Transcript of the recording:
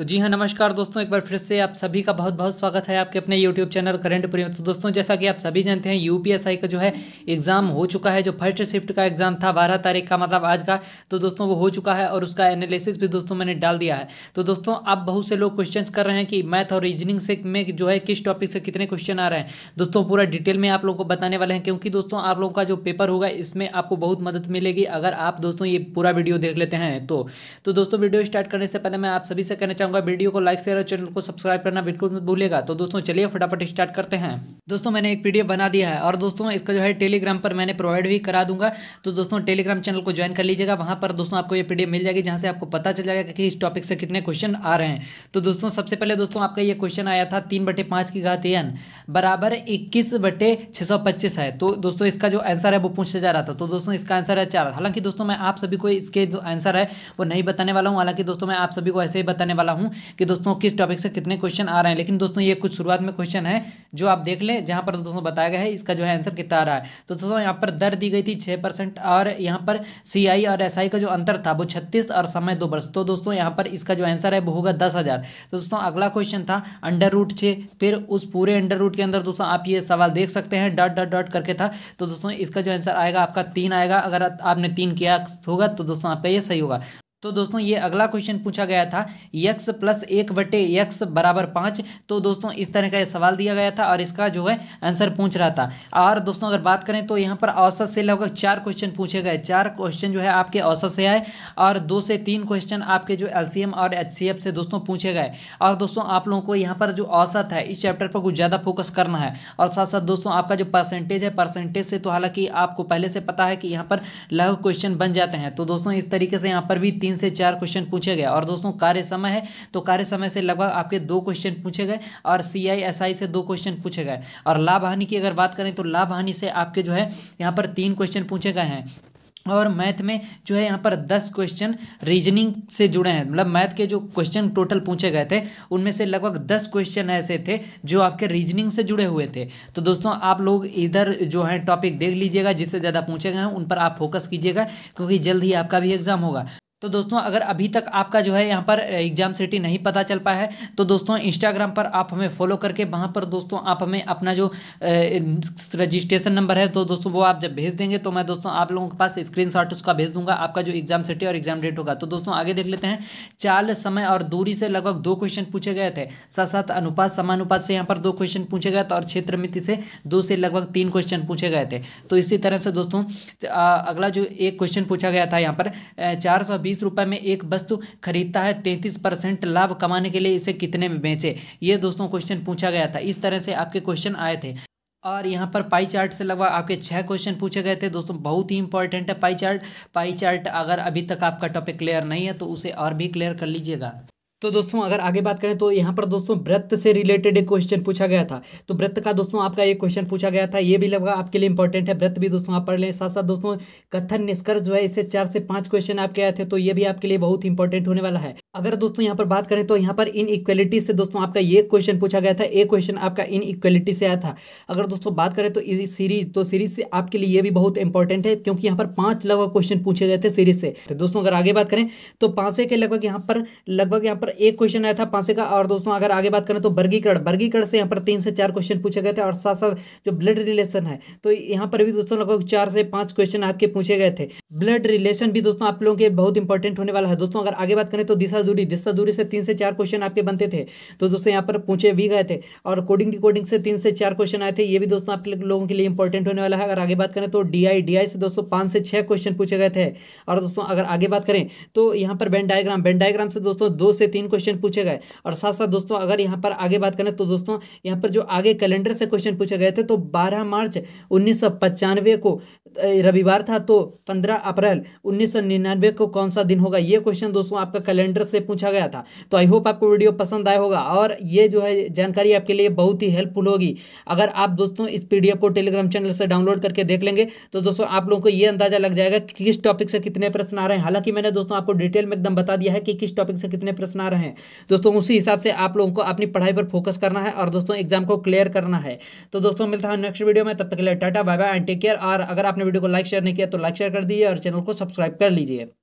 तो जी हाँ नमस्कार दोस्तों एक बार फिर से आप सभी का बहुत बहुत स्वागत है आपके अपने यूट्यूब चैनल करेंट पुरी में तो दोस्तों जैसा कि आप सभी जानते हैं यू का जो है एग्ज़ाम हो चुका है जो फर्स्ट शिफ्ट का एग्ज़ाम था बारह तारीख का मतलब आज का तो दोस्तों वो हो चुका है और उसका एनालिसिस भी दोस्तों मैंने डाल दिया है तो दोस्तों आप बहुत से लोग क्वेश्चन कर रहे हैं कि मैथ और रीजनिंग से में जो है किस टॉपिक से कितने क्वेश्चन आ रहे हैं दोस्तों पूरा डिटेल में आप लोगों को बताने वाले हैं क्योंकि दोस्तों आप लोगों का जो पेपर होगा इसमें आपको बहुत मदद मिलेगी अगर आप दोस्तों ये पूरा वीडियो देख लेते हैं तो, तो दोस्तों वीडियो स्टार्ट करने से पहले मैं आप सभी से कहना चाहूँगा चाहूंगा वीडियो को लाइक शेयर और चैनल को सब्सक्राइब करना बिल्कुल मत भूलेगा तो दोस्तों चलिए फटाफट स्टार्ट करते हैं दोस्तों मैंने एक पीडीएफ बना दिया है और दोस्तों इसका जो है टेलीग्राम पर मैंने प्रोवाइड भी करा दूंगा तो दोस्तों टेलीग्राम चैनल को ज्वाइन कर लीजिएगा वहां पर दोस्तों आपको ये पीडीएफ मिल जाएगी जहां से आपको पता चल जाएगा कि इस टॉपिक से कितने क्वेश्चन आ रहे हैं तो दोस्तों सबसे पहले दोस्तों आपका यह क्वेश्चन आया था तीन बटे पाँच की घात एन बराबर इक्कीस बटे छः सौ पच्चीस है तो दोस्तों इसका जो आंसर है वो पूछा जा रहा था तो दोस्तों इसका आंसर है चार हालांकि दोस्तों मैं आप सभी को इसके आंसर है वो नहीं बताने वाला हूँ हालांकि दोस्तों मैं आप सभी को ऐसे ही बताने वाला वाला हूँ कि दोस्तों किस टॉपिक से कितने क्वेश्चन आ रहे हैं लेकिन दोस्तों ये कुछ शुरुआत में क्वेश्चन है जो आप देख लें जहाँ पर दोस्तों बताया गया है इसका जो है आंसर कितना आ रहा है तो दोस्तों यहाँ पर दर दी गई थी छः परसेंट और यहाँ पर सी आई और एस आई का जो अंतर था वो छत्तीस और समय दो वर्ष तो दोस्तों यहाँ पर इसका जो आंसर है वो होगा दस हज़ार तो दोस्तों अगला क्वेश्चन था अंडर रूट छः फिर उस पूरे अंडर रूट के अंदर दोस्तों आप ये सवाल देख सकते हैं डॉट डॉट डॉट करके था तो दोस्तों इसका जो आंसर आएगा आपका तीन आएगा अगर आपने तीन किया होगा तो दोस्तों आपका ये सही होगा तो दोस्तों ये अगला क्वेश्चन पूछा गया था यक्स प्लस एक बटे यक्स बराबर पाँच तो दोस्तों इस तरह का ये सवाल दिया गया था और इसका जो है आंसर पूछ रहा था और दोस्तों अगर बात करें तो यहाँ पर औसत से लगभग चार क्वेश्चन पूछे गए चार क्वेश्चन जो है आपके औसत से आए और दो से तीन क्वेश्चन आपके जो एल और एच से दोस्तों पूछे गए और दोस्तों आप लोगों को यहाँ पर जो औसत है इस चैप्टर पर कुछ ज़्यादा फोकस करना है और साथ साथ दोस्तों आपका जो परसेंटेज है परसेंटेज से तो हालांकि आपको पहले से पता है कि यहाँ पर लगभग क्वेश्चन बन जाते हैं तो दोस्तों इस तरीके से यहाँ पर भी तीन तीन से चार क्वेश्चन पूछे गए और दोस्तों कार्य समय है तो कार्य समय से लगभग आपके दो क्वेश्चन पूछे गए और सी आई एस आई से दो क्वेश्चन पूछे गए और लाभ हानि की अगर बात करें तो लाभ हानि से आपके जो है यहाँ पर तीन क्वेश्चन पूछे गए हैं और मैथ में जो है यहाँ पर दस क्वेश्चन रीजनिंग से जुड़े हैं मतलब मैथ के जो क्वेश्चन टोटल पूछे गए थे उनमें से लगभग दस क्वेश्चन ऐसे थे जो आपके रीजनिंग से जुड़े हुए थे तो दोस्तों आप लोग इधर जो है टॉपिक देख लीजिएगा जिससे ज़्यादा पूछे गए हैं उन पर आप फोकस कीजिएगा क्योंकि जल्द ही आपका भी एग्ज़ाम होगा तो दोस्तों अगर अभी तक आपका जो है यहाँ पर एग्जाम सिटी नहीं पता चल पाया है तो दोस्तों इंस्टाग्राम पर आप हमें फॉलो करके वहाँ पर दोस्तों आप हमें अपना जो रजिस्ट्रेशन नंबर है तो दोस्तों वो आप जब भेज देंगे तो मैं दोस्तों आप लोगों के पास स्क्रीनशॉट उसका भेज दूंगा आपका जो एग्जाम सिटी और एग्जाम डेट होगा तो दोस्तों आगे देख लेते हैं चाल समय और दूरी से लगभग दो क्वेश्चन पूछे गए थे साथ साथ अनुपात समानुपात से यहाँ पर दो क्वेश्चन पूछे गए थे और क्षेत्र मिति से दो से लगभग तीन क्वेश्चन पूछे गए थे तो इसी तरह से दोस्तों अगला जो एक क्वेश्चन पूछा गया था यहाँ पर चार बीस रुपये में एक वस्तु खरीदता है तैंतीस परसेंट लाभ कमाने के लिए इसे कितने में बेचे ये दोस्तों क्वेश्चन पूछा गया था इस तरह से आपके क्वेश्चन आए थे और यहाँ पर पाई चार्ट से लगभग आपके छः क्वेश्चन पूछे गए थे दोस्तों बहुत ही इंपॉर्टेंट है पाई चार्ट पाई चार्ट अगर अभी तक आपका टॉपिक क्लियर नहीं है तो उसे और भी क्लियर कर लीजिएगा तो दोस्तों अगर आगे बात करें तो यहाँ पर दोस्तों व्रत से रिलेटेड एक क्वेश्चन पूछा गया था तो व्रत का दोस्तों आपका एक क्वेश्चन पूछा गया था ये भी लगा आपके लिए इंपॉर्टेंट है व्रत भी दोस्तों आप पढ़ लें साथ साथ दोस्तों कथन निष्कर्ष जो है इससे चार से पांच क्वेश्चन आपके आए थे तो ये भी आपके लिए बहुत इंपॉर्टेंट होने वाला है अगर दोस्तों यहाँ पर बात करें तो यहाँ पर इन इक्वलिटी से दोस्तों आपका ये क्वेश्चन पूछा गया था एक क्वेश्चन आपका इन इक्वलिटी से आया था अगर दोस्तों बात करें तो इस सीरीज तो सीरीज से आपके लिए ये भी बहुत इंपॉर्टेंट है क्योंकि यहाँ पर पांच लगभग क्वेश्चन पूछे गए थे सीरीज से तो दोस्तों अगर आगे बात करें तो पांसे के लगभग यहाँ पर लगभग यहाँ पर एक क्वेश्चन आया था पांसे का और दोस्तों अगर आगे बात करें तो वर्गीकरण वर्गीकरण से यहाँ पर तीन से चार क्वेश्चन पूछे गए थे और साथ साथ जो ब्लड रिलेशन है तो यहाँ पर भी दोस्तों लगभग चार से पांच क्वेश्चन आपके पूछे गए थे ब्लड रिलेशन भी दोस्तों आप लोगों के बहुत इंपॉर्टेंट होने वाला है दोस्तों अगर आगे बात करें तो दिशा ज़्यादा दूरी दस्ता दूरी से तीन से चार क्वेश्चन आपके बनते थे तो दोस्तों यहाँ पर पूछे भी गए थे और कोडिंग डिकोडिंग से तीन से चार क्वेश्चन आए थे ये भी दोस्तों आप लोगों के लिए इंपॉर्टेंट होने वाला है अगर आगे बात करें तो डी आई डी आई से दोस्तों पाँच से छः क्वेश्चन पूछे गए थे और दोस्तों अगर आगे बात करें तो यहाँ पर बैन डायग्राम बैन डायग्राम से दोस्तों दो से तीन क्वेश्चन पूछे गए और साथ साथ दोस्तों अगर यहाँ पर आगे बात करें तो दोस्तों यहाँ पर जो आगे कैलेंडर से क्वेश्चन पूछे गए थे तो बारह मार्च उन्नीस को रविवार था तो पंद्रह अप्रैल उन्नीस को कौन सा दिन होगा ये क्वेश्चन दोस्तों आपका कैलेंडर से पूछा गया था तो आई होप आपको वीडियो पसंद आया होगा और ये जो है जानकारी आपके लिए बहुत ही हेल्पफुल होगी अगर आप दोस्तों इस पीडीएफ को टेलीग्राम चैनल से डाउनलोड करके देख लेंगे तो दोस्तों आप लोगों को ये अंदाजा लग जाएगा कि किस टॉपिक से कितने प्रश्न आ रहे हैं हालांकि मैंने दोस्तों आपको डिटेल में एकदम बता दिया है कि किस टॉपिक से कितने प्रश्न आ रहे हैं दोस्तों उसी हिसाब से आप लोगों को अपनी पढ़ाई पर फोकस करना है और दोस्तों एग्जाम को क्लियर करना है तो दोस्तों मिलता है नेक्स्ट वीडियो में तब तक के लिए tata bye bye and take care और अगर आपने वीडियो को लाइक शेयर नहीं किया तो लाइक शेयर कर दीजिए और चैनल को सब्सक्राइब कर लीजिए